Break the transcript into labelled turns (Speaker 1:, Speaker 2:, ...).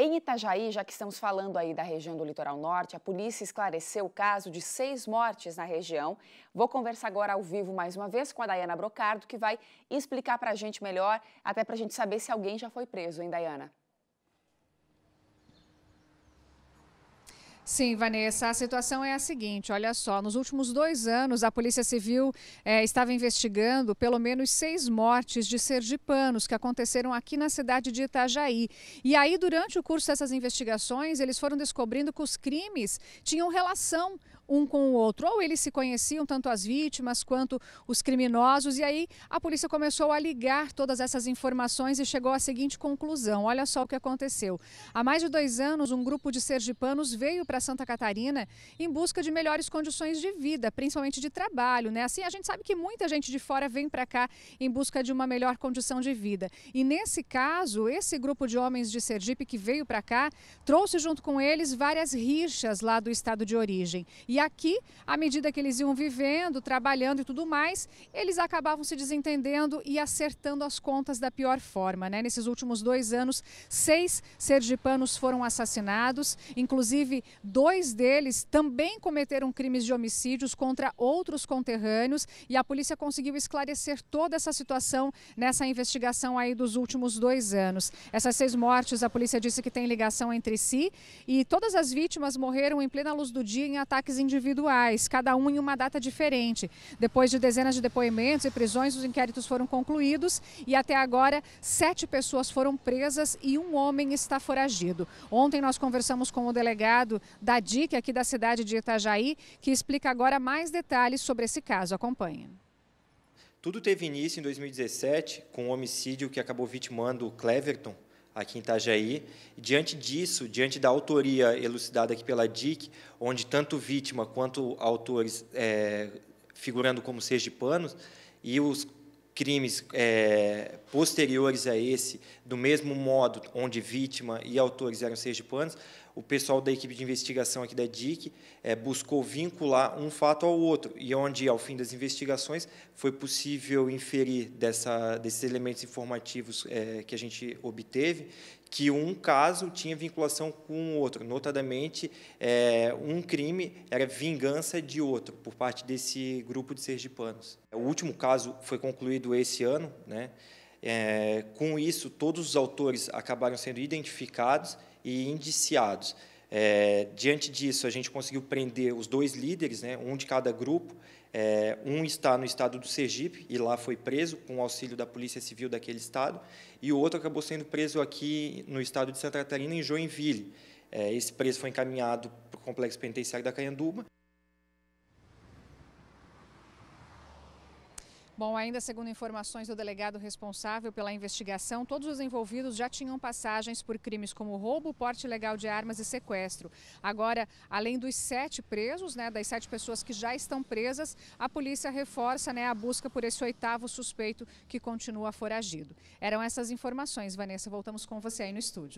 Speaker 1: Em Itajaí, já que estamos falando aí da região do litoral norte, a polícia esclareceu o caso de seis mortes na região. Vou conversar agora ao vivo mais uma vez com a Dayana Brocardo, que vai explicar para a gente melhor, até para a gente saber se alguém já foi preso, hein, Dayana? Sim, Vanessa, a situação é a seguinte: olha só, nos últimos dois anos, a Polícia Civil é, estava investigando pelo menos seis mortes de sergipanos que aconteceram aqui na cidade de Itajaí. E aí, durante o curso dessas investigações, eles foram descobrindo que os crimes tinham relação um com o outro. Ou eles se conheciam, tanto as vítimas quanto os criminosos, e aí a polícia começou a ligar todas essas informações e chegou à seguinte conclusão: olha só o que aconteceu. Há mais de dois anos, um grupo de sergipanos veio para Santa Catarina em busca de melhores condições de vida, principalmente de trabalho, né? Assim, a gente sabe que muita gente de fora vem para cá em busca de uma melhor condição de vida. E nesse caso, esse grupo de homens de Sergipe que veio para cá trouxe junto com eles várias rixas lá do estado de origem. E e aqui, à medida que eles iam vivendo, trabalhando e tudo mais, eles acabavam se desentendendo e acertando as contas da pior forma. Né? Nesses últimos dois anos, seis sergipanos foram assassinados, inclusive dois deles também cometeram crimes de homicídios contra outros conterrâneos e a polícia conseguiu esclarecer toda essa situação nessa investigação aí dos últimos dois anos. Essas seis mortes, a polícia disse que tem ligação entre si e todas as vítimas morreram em plena luz do dia em ataques em individuais, cada um em uma data diferente. Depois de dezenas de depoimentos e prisões, os inquéritos foram concluídos e até agora sete pessoas foram presas e um homem está foragido. Ontem nós conversamos com o delegado da DIC, aqui da cidade de Itajaí, que explica agora mais detalhes sobre esse caso. Acompanhe.
Speaker 2: Tudo teve início em 2017 com o um homicídio que acabou vitimando Cleverton, aqui em Itajaí. E, diante disso, diante da autoria elucidada aqui pela DIC, onde tanto vítima quanto autores é, figurando como seis de panos, e os crimes é, posteriores a esse, do mesmo modo onde vítima e autores eram seis de panos, o pessoal da equipe de investigação aqui da DIC é, eh, buscou vincular um fato ao outro, e onde, ao fim das investigações, foi possível inferir dessa, desses elementos informativos é, que a gente obteve que um caso tinha vinculação com o outro. Notadamente, é, um crime era vingança de outro por parte desse grupo de sergipanos. O último caso foi concluído esse ano, né? É, com isso, todos os autores acabaram sendo identificados e indiciados. É, diante disso, a gente conseguiu prender os dois líderes, né, um de cada grupo. É, um está no estado do Sergipe e lá foi preso com o auxílio da Polícia Civil daquele estado, e o outro acabou sendo preso aqui no estado de Santa Catarina, em Joinville. É, esse preso foi encaminhado para o complexo penitenciário da Caianduba
Speaker 1: Bom, ainda segundo informações do delegado responsável pela investigação, todos os envolvidos já tinham passagens por crimes como roubo, porte ilegal de armas e sequestro. Agora, além dos sete presos, né, das sete pessoas que já estão presas, a polícia reforça né, a busca por esse oitavo suspeito que continua foragido. Eram essas informações, Vanessa. Voltamos com você aí no estúdio.